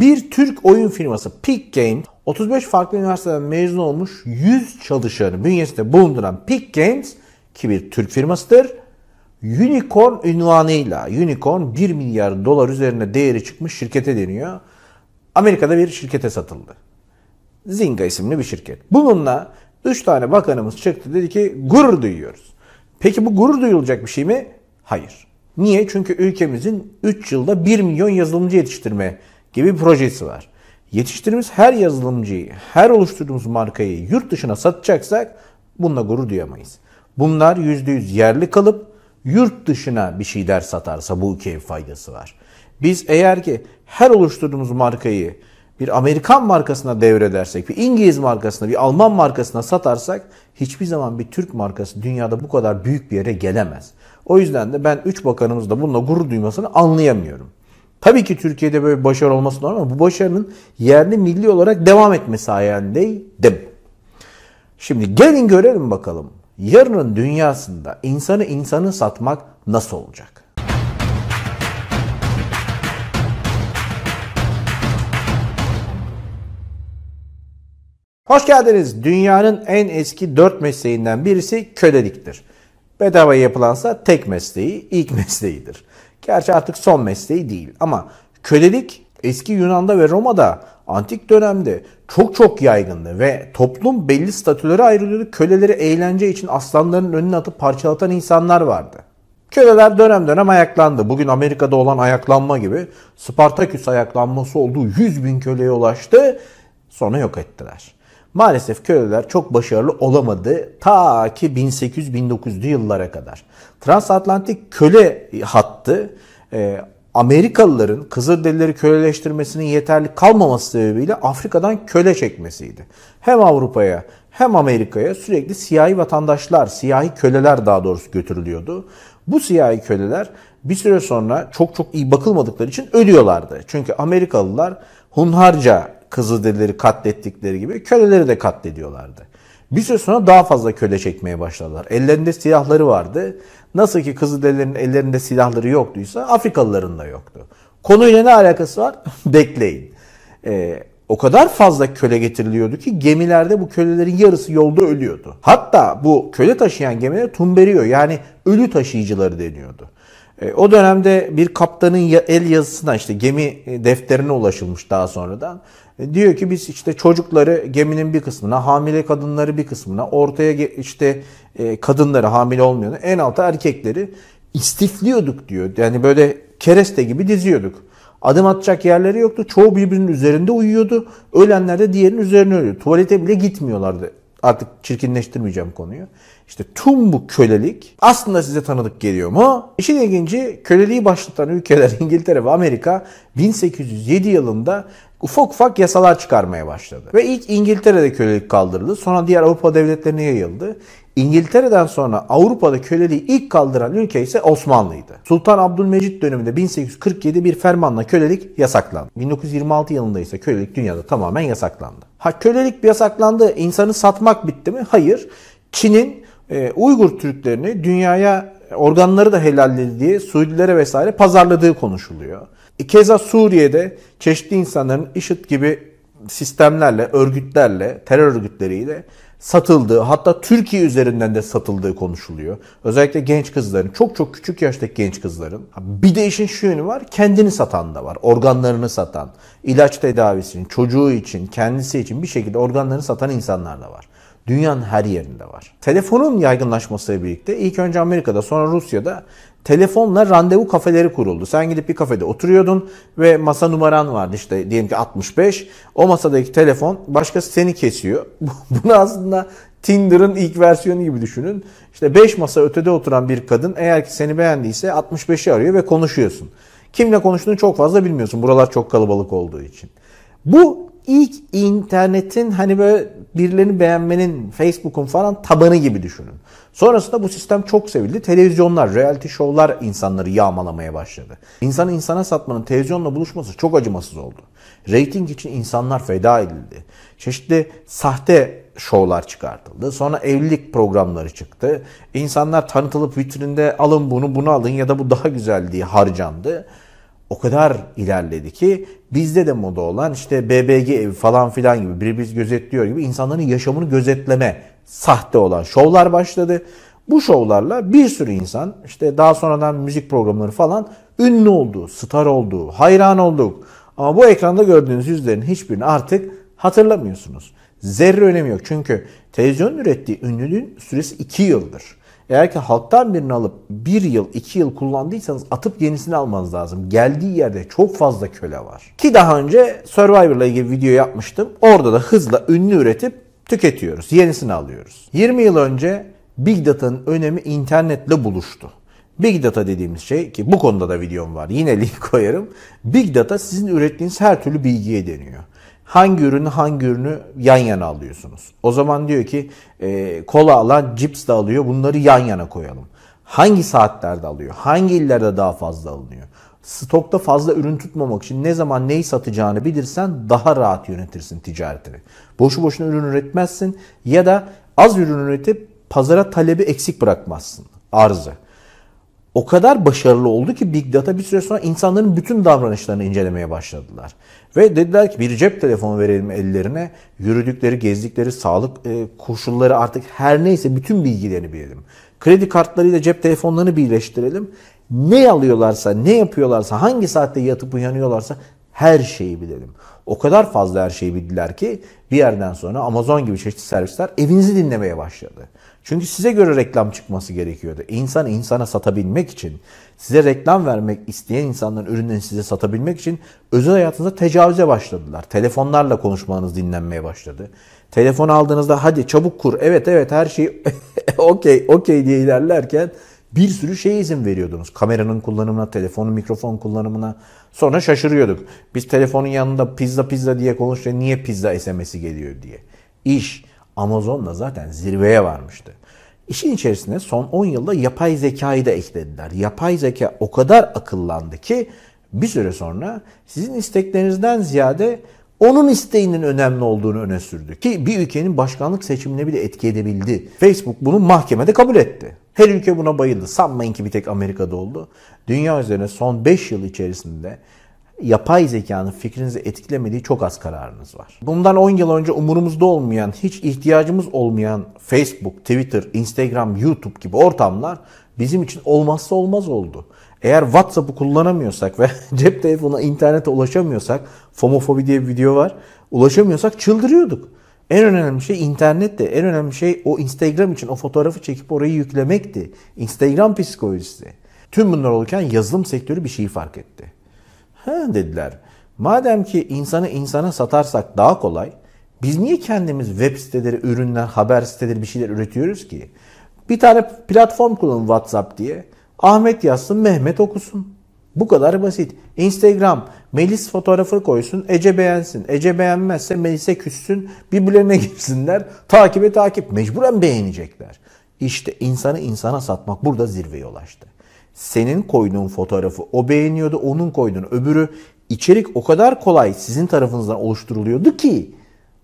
Bir Türk oyun firması Peak Game 35 farklı üniversiteden mezun olmuş 100 çalışanı bünyesinde bulunduran Peak Games ki bir Türk firmasıdır. Unicorn ünvanıyla Unicorn 1 milyar dolar üzerine değeri çıkmış şirkete deniyor. Amerika'da bir şirkete satıldı. Zynga isimli bir şirket. Bununla 3 tane bakanımız çıktı dedi ki gurur duyuyoruz. Peki bu gurur duyulacak bir şey mi? Hayır. Niye? Çünkü ülkemizin 3 yılda 1 milyon yazılımcı yetiştirme gibi bir projesi var. Yetiştirdiğimiz her yazılımcıyı, her oluşturduğumuz markayı yurt dışına satacaksak bununla gurur duyamayız. Bunlar %100 yerli kalıp yurt dışına bir şeyler satarsa bu ülkeye faydası var. Biz eğer ki her oluşturduğumuz markayı bir Amerikan markasına devredersek, bir İngiliz markasına, bir Alman markasına satarsak hiçbir zaman bir Türk markası dünyada bu kadar büyük bir yere gelemez. O yüzden de ben 3 bakanımız da bununla gurur duymasını anlayamıyorum. Tabii ki Türkiye'de böyle başarı olması normal ama bu başarının yerli milli olarak devam etmesi hayalindeydim. Şimdi gelin görelim bakalım. Yarının dünyasında insanı insanı satmak nasıl olacak? Hoş geldiniz. Dünyanın en eski dört mesleğinden birisi köleliktir. Bedava yapılansa tek mesleği ilk mesleğidir. Gerçi artık son mesleği değil ama kölelik eski Yunan'da ve Roma'da antik dönemde çok çok yaygındı ve toplum belli statülere ayrılıyordu. Köleleri eğlence için aslanların önüne atıp parçalatan insanlar vardı. Köleler dönem dönem ayaklandı. Bugün Amerika'da olan ayaklanma gibi Spartaküs ayaklanması olduğu 100 bin köleye ulaştı. Sonra yok ettiler. Maalesef köleler çok başarılı olamadı ta ki 1800-1900'lü yıllara kadar. Transatlantik köle hattı e, Amerikalıların Kızılderilileri köleleştirmesinin yeterli kalmaması sebebiyle Afrika'dan köle çekmesiydi. Hem Avrupa'ya hem Amerika'ya sürekli siyahi vatandaşlar, siyahi köleler daha doğrusu götürülüyordu. Bu siyahi köleler bir süre sonra çok çok iyi bakılmadıkları için ölüyorlardı. Çünkü Amerikalılar Hunharca Kızılderilileri katlettikleri gibi köleleri de katlediyorlardı. Bir süre sonra daha fazla köle çekmeye başladılar. Ellerinde silahları vardı. Nasıl ki Kızılderililerin ellerinde silahları yoktuysa Afrikalıların da yoktu. Konuyla ne alakası var? Bekleyin. Ee, o kadar fazla köle getiriliyordu ki gemilerde bu kölelerin yarısı yolda ölüyordu. Hatta bu köle taşıyan gemilere tumberiyor yani ölü taşıyıcıları deniyordu. E, o dönemde bir kaptanın el yazısına işte gemi defterine ulaşılmış daha sonradan. E, diyor ki biz işte çocukları geminin bir kısmına, hamile kadınları bir kısmına, ortaya işte e, kadınları hamile olmayanı, en alta erkekleri istifliyorduk diyor. Yani böyle kereste gibi diziyorduk. Adım atacak yerleri yoktu. Çoğu birbirinin üzerinde uyuyordu. Ölenler de diğerinin üzerine ölüyor. Tuvalete bile gitmiyorlardı. Artık çirkinleştirmeyeceğim konuyu. İşte tüm bu kölelik aslında size tanıdık geliyor mu? İşin ilginci köleliği başlatan ülkeler İngiltere ve Amerika 1807 yılında ufak ufak yasalar çıkarmaya başladı. Ve ilk İngiltere'de kölelik kaldırıldı. Sonra diğer Avrupa devletlerine yayıldı. İngiltere'den sonra Avrupa'da köleliği ilk kaldıran ülke ise Osmanlı'ydı. Sultan Abdülmecit döneminde 1847 bir fermanla kölelik yasaklandı. 1926 yılında ise kölelik dünyada tamamen yasaklandı. Ha kölelik yasaklandı, insanı satmak bitti mi? Hayır. Çin'in e, Uygur Türklerini dünyaya organları da helalledi diye Suudilere vesaire pazarladığı konuşuluyor. E, keza Suriye'de çeşitli insanların IŞİD gibi sistemlerle, örgütlerle, terör örgütleriyle satıldığı hatta Türkiye üzerinden de satıldığı konuşuluyor. Özellikle genç kızların, çok çok küçük yaştaki genç kızların. Bir de işin şu yönü var, kendini satan da var. Organlarını satan, ilaç tedavisini, çocuğu için, kendisi için bir şekilde organlarını satan insanlar da var dünyanın her yerinde var. Telefonun yaygınlaşmasıyla birlikte ilk önce Amerika'da sonra Rusya'da telefonla randevu kafeleri kuruldu. Sen gidip bir kafede oturuyordun ve masa numaran vardı işte diyelim ki 65. O masadaki telefon başkası seni kesiyor. Bunu aslında Tinder'ın ilk versiyonu gibi düşünün. İşte 5 masa ötede oturan bir kadın eğer ki seni beğendiyse 65'i arıyor ve konuşuyorsun. Kimle konuştuğunu çok fazla bilmiyorsun buralar çok kalabalık olduğu için. Bu ilk internetin hani böyle birilerini beğenmenin, Facebook'un falan tabanı gibi düşünün. Sonrasında bu sistem çok sevildi. Televizyonlar, reality show'lar insanları yağmalamaya başladı. İnsanı insana satmanın televizyonla buluşması çok acımasız oldu. Rating için insanlar feda edildi. Çeşitli sahte şovlar çıkartıldı. Sonra evlilik programları çıktı. İnsanlar tanıtılıp vitrinde alın bunu bunu alın ya da bu daha güzel diye harcandı o kadar ilerledi ki bizde de moda olan işte BBG evi falan filan gibi birbirimiz gözetliyor gibi insanların yaşamını gözetleme sahte olan şovlar başladı. Bu şovlarla bir sürü insan işte daha sonradan müzik programları falan ünlü oldu, star oldu, hayran olduk. Ama bu ekranda gördüğünüz yüzlerin hiçbirini artık hatırlamıyorsunuz. Zerre önemi yok çünkü televizyonun ürettiği ünlülüğün süresi 2 yıldır. Eğer ki halktan birini alıp bir yıl, iki yıl kullandıysanız atıp yenisini almanız lazım. Geldiği yerde çok fazla köle var. Ki daha önce Survivor ile ilgili video yapmıştım. Orada da hızla ünlü üretip tüketiyoruz. Yenisini alıyoruz. 20 yıl önce Big Data'nın önemi internetle buluştu. Big Data dediğimiz şey ki bu konuda da videom var yine link koyarım. Big Data sizin ürettiğiniz her türlü bilgiye deniyor hangi ürünü hangi ürünü yan yana alıyorsunuz. O zaman diyor ki e, kola alan cips de alıyor bunları yan yana koyalım. Hangi saatlerde alıyor? Hangi illerde daha fazla alınıyor? Stokta fazla ürün tutmamak için ne zaman neyi satacağını bilirsen daha rahat yönetirsin ticaretini. Boşu boşuna ürün üretmezsin ya da az ürün üretip pazara talebi eksik bırakmazsın. Arzı o kadar başarılı oldu ki Big Data bir süre sonra insanların bütün davranışlarını incelemeye başladılar. Ve dediler ki bir cep telefonu verelim ellerine. Yürüdükleri, gezdikleri, sağlık e, koşulları artık her neyse bütün bilgilerini bilelim. Kredi kartlarıyla cep telefonlarını birleştirelim. Ne alıyorlarsa, ne yapıyorlarsa, hangi saatte yatıp uyanıyorlarsa her şeyi bilelim. O kadar fazla her şeyi bildiler ki bir yerden sonra Amazon gibi çeşitli servisler evinizi dinlemeye başladı. Çünkü size göre reklam çıkması gerekiyordu. İnsan insana satabilmek için, size reklam vermek isteyen insanların ürünlerini size satabilmek için özel hayatınıza tecavüze başladılar. Telefonlarla konuşmanız dinlenmeye başladı. Telefon aldığınızda hadi çabuk kur, evet evet her şey okey okey diye ilerlerken bir sürü şey izin veriyordunuz. Kameranın kullanımına, telefonun mikrofon kullanımına. Sonra şaşırıyorduk. Biz telefonun yanında pizza pizza diye konuşuyor niye pizza SMS'i geliyor diye. İş Amazon'da zaten zirveye varmıştı. İşin içerisine son 10 yılda yapay zekayı da eklediler. Yapay zeka o kadar akıllandı ki bir süre sonra sizin isteklerinizden ziyade onun isteğinin önemli olduğunu öne sürdü. Ki bir ülkenin başkanlık seçimine bile etki edebildi. Facebook bunu mahkemede kabul etti. Her ülke buna bayıldı. Sanmayın ki bir tek Amerika'da oldu. Dünya üzerine son 5 yıl içerisinde yapay zekanın fikrinizi etkilemediği çok az kararınız var. Bundan 10 yıl önce umurumuzda olmayan, hiç ihtiyacımız olmayan Facebook, Twitter, Instagram, YouTube gibi ortamlar bizim için olmazsa olmaz oldu. Eğer WhatsApp'ı kullanamıyorsak ve cep telefonuna internete ulaşamıyorsak, FOMOFOBI diye bir video var, ulaşamıyorsak çıldırıyorduk. En önemli şey internette, en önemli şey o Instagram için o fotoğrafı çekip orayı yüklemekti. Instagram psikolojisi. Tüm bunlar olurken yazılım sektörü bir şeyi fark etti. Ha dediler. Madem ki insanı insana satarsak daha kolay. Biz niye kendimiz web siteleri, ürünler, haber siteleri bir şeyler üretiyoruz ki? Bir tane platform kullanın WhatsApp diye. Ahmet yazsın, Mehmet okusun. Bu kadar basit. Instagram Melis fotoğrafı koysun, Ece beğensin. Ece beğenmezse Melis'e küssün, birbirlerine girsinler. Takibe takip. Mecburen beğenecekler. İşte insanı insana satmak burada zirveye ulaştı. Senin koyduğun fotoğrafı o beğeniyordu, onun koyduğun öbürü. içerik o kadar kolay sizin tarafınızdan oluşturuluyordu ki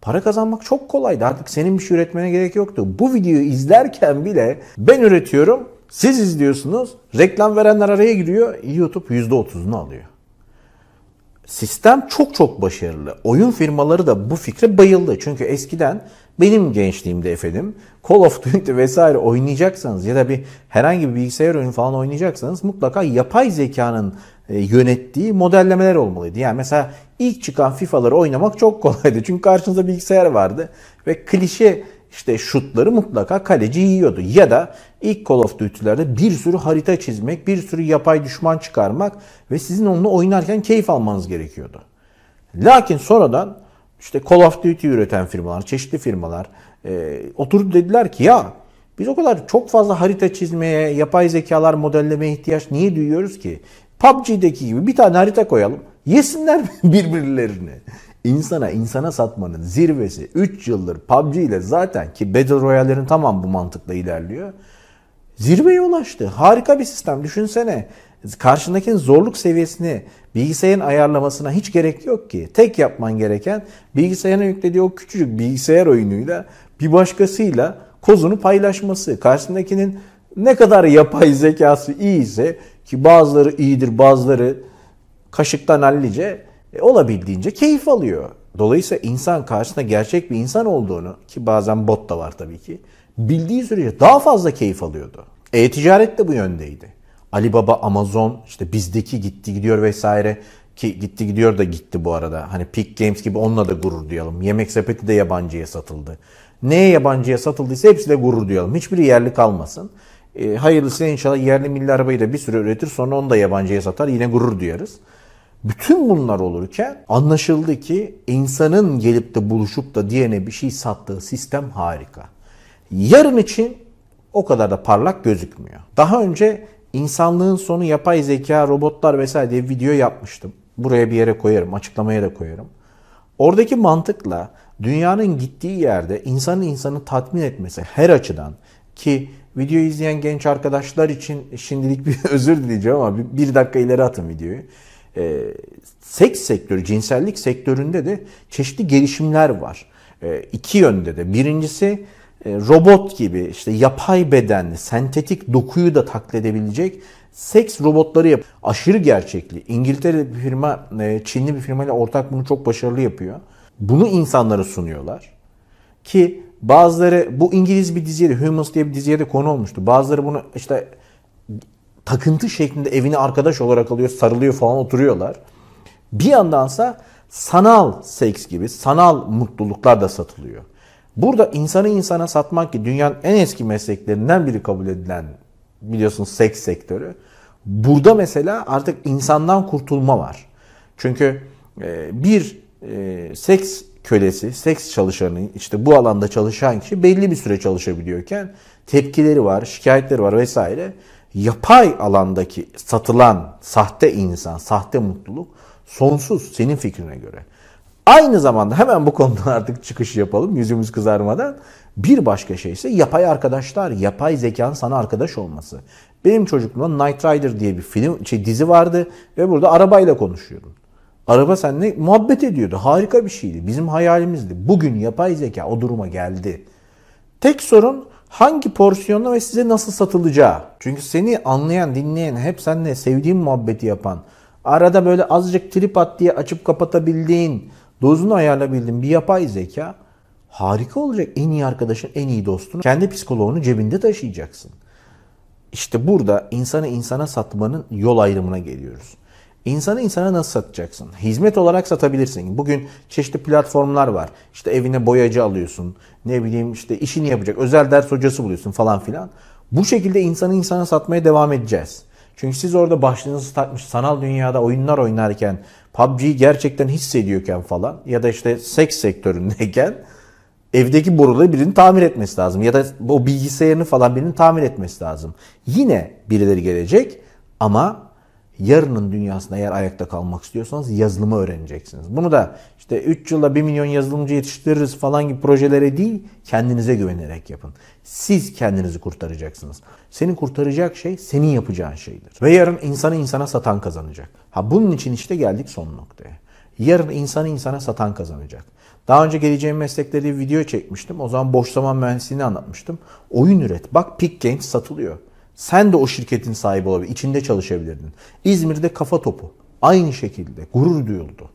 para kazanmak çok kolaydı. Artık senin bir şey üretmene gerek yoktu. Bu videoyu izlerken bile ben üretiyorum, siz izliyorsunuz, reklam verenler araya giriyor, YouTube %30'unu alıyor. Sistem çok çok başarılı. Oyun firmaları da bu fikre bayıldı. Çünkü eskiden benim gençliğimde efendim Call of Duty vesaire oynayacaksanız ya da bir herhangi bir bilgisayar oyunu falan oynayacaksanız mutlaka yapay zekanın e, yönettiği modellemeler olmalıydı. Yani mesela ilk çıkan FIFA'ları oynamak çok kolaydı. Çünkü karşınızda bilgisayar vardı ve klişe işte şutları mutlaka kaleci yiyordu. Ya da ilk Call of Duty'lerde bir sürü harita çizmek, bir sürü yapay düşman çıkarmak ve sizin onunla oynarken keyif almanız gerekiyordu. Lakin sonradan işte Call of Duty üreten firmalar, çeşitli firmalar e, oturup dediler ki ya biz o kadar çok fazla harita çizmeye, yapay zekalar modellemeye ihtiyaç niye duyuyoruz ki? PUBG'deki gibi bir tane harita koyalım. Yesinler birbirlerini insana insana satmanın zirvesi 3 yıldır PUBG ile zaten ki Battle Royale'lerin tamam bu mantıkla ilerliyor. Zirveye ulaştı. Harika bir sistem. Düşünsene karşındakinin zorluk seviyesini bilgisayarın ayarlamasına hiç gerek yok ki. Tek yapman gereken bilgisayarına yüklediği o küçücük bilgisayar oyunuyla bir başkasıyla kozunu paylaşması. Karşısındakinin ne kadar yapay zekası iyi ise ki bazıları iyidir bazıları kaşıktan hallice e, olabildiğince keyif alıyor. Dolayısıyla insan karşısında gerçek bir insan olduğunu ki bazen bot da var tabii ki bildiği sürece daha fazla keyif alıyordu. E-ticaret de bu yöndeydi. Alibaba, Amazon işte bizdeki gitti gidiyor vesaire ki gitti gidiyor da gitti bu arada. Hani Peak Games gibi onunla da gurur duyalım. Yemek sepeti de yabancıya satıldı. Neye yabancıya satıldıysa hepsi de gurur duyalım. Hiçbiri yerli kalmasın. E, hayırlısı inşallah yerli milli arabayı da bir süre üretir sonra onu da yabancıya satar yine gurur duyarız. Bütün bunlar olurken anlaşıldı ki insanın gelip de buluşup da diğerine bir şey sattığı sistem harika. Yarın için o kadar da parlak gözükmüyor. Daha önce insanlığın sonu yapay zeka, robotlar vesaire diye video yapmıştım. Buraya bir yere koyarım, açıklamaya da koyarım. Oradaki mantıkla dünyanın gittiği yerde insanın insanı tatmin etmesi her açıdan ki videoyu izleyen genç arkadaşlar için şimdilik bir özür dileyeceğim ama bir dakika ileri atın videoyu e, seks sektörü, cinsellik sektöründe de çeşitli gelişimler var. E, iki yönde de. Birincisi e, robot gibi işte yapay bedenli, sentetik dokuyu da taklit edebilecek seks robotları yap. Aşırı gerçekli. İngiltere bir firma, e, Çinli bir firmayla ortak bunu çok başarılı yapıyor. Bunu insanlara sunuyorlar. Ki bazıları bu İngiliz bir diziydi, Humans diye bir diziye de konu olmuştu. Bazıları bunu işte takıntı şeklinde evini arkadaş olarak alıyor, sarılıyor falan oturuyorlar. Bir yandansa sanal seks gibi sanal mutluluklar da satılıyor. Burada insanı insana satmak ki dünyanın en eski mesleklerinden biri kabul edilen biliyorsunuz seks sektörü. Burada mesela artık insandan kurtulma var. Çünkü e, bir e, seks kölesi, seks çalışanı işte bu alanda çalışan kişi belli bir süre çalışabiliyorken tepkileri var, şikayetleri var vesaire yapay alandaki satılan sahte insan, sahte mutluluk sonsuz senin fikrine göre. Aynı zamanda hemen bu konudan artık çıkış yapalım yüzümüz kızarmadan. Bir başka şey ise yapay arkadaşlar, yapay zekanın sana arkadaş olması. Benim çocukluğumda Night Rider diye bir film, şey, dizi vardı ve burada arabayla konuşuyordum. Araba seninle muhabbet ediyordu. Harika bir şeydi. Bizim hayalimizdi. Bugün yapay zeka o duruma geldi. Tek sorun hangi porsiyonda ve size nasıl satılacağı. Çünkü seni anlayan, dinleyen, hep seninle sevdiğin muhabbeti yapan, arada böyle azıcık trip at diye açıp kapatabildiğin, dozunu ayarlabildiğin bir yapay zeka harika olacak. En iyi arkadaşın, en iyi dostun. Kendi psikoloğunu cebinde taşıyacaksın. İşte burada insanı insana satmanın yol ayrımına geliyoruz. İnsanı insana nasıl satacaksın? Hizmet olarak satabilirsin. Bugün çeşitli platformlar var. İşte evine boyacı alıyorsun. Ne bileyim işte işini yapacak. Özel ders hocası buluyorsun falan filan. Bu şekilde insanı insana satmaya devam edeceğiz. Çünkü siz orada başlığınızı takmış sanal dünyada oyunlar oynarken, PUBG'yi gerçekten hissediyorken falan ya da işte seks sektöründeyken evdeki boruları birinin tamir etmesi lazım. Ya da o bilgisayarını falan birinin tamir etmesi lazım. Yine birileri gelecek ama yarının dünyasında eğer ayakta kalmak istiyorsanız yazılımı öğreneceksiniz. Bunu da işte 3 yılda 1 milyon yazılımcı yetiştiririz falan gibi projelere değil kendinize güvenerek yapın. Siz kendinizi kurtaracaksınız. Seni kurtaracak şey senin yapacağın şeydir. Ve yarın insanı insana satan kazanacak. Ha bunun için işte geldik son noktaya. Yarın insanı insana satan kazanacak. Daha önce geleceğin meslekleri video çekmiştim. O zaman boş zaman mühendisliğini anlatmıştım. Oyun üret. Bak Peak Games satılıyor. Sen de o şirketin sahibi olabilir, içinde çalışabilirdin. İzmir'de kafa topu. Aynı şekilde gurur duyuldu.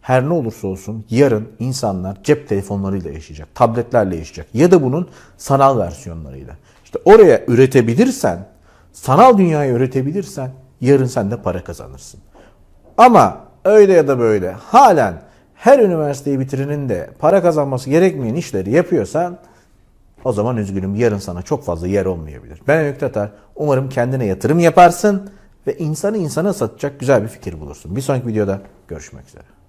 Her ne olursa olsun yarın insanlar cep telefonlarıyla yaşayacak, tabletlerle yaşayacak ya da bunun sanal versiyonlarıyla. İşte oraya üretebilirsen, sanal dünyayı üretebilirsen yarın sen de para kazanırsın. Ama öyle ya da böyle halen her üniversiteyi bitirenin de para kazanması gerekmeyen işleri yapıyorsan o zaman üzgünüm yarın sana çok fazla yer olmayabilir. Ben Öykü Tatar. Umarım kendine yatırım yaparsın ve insanı insana satacak güzel bir fikir bulursun. Bir sonraki videoda görüşmek üzere.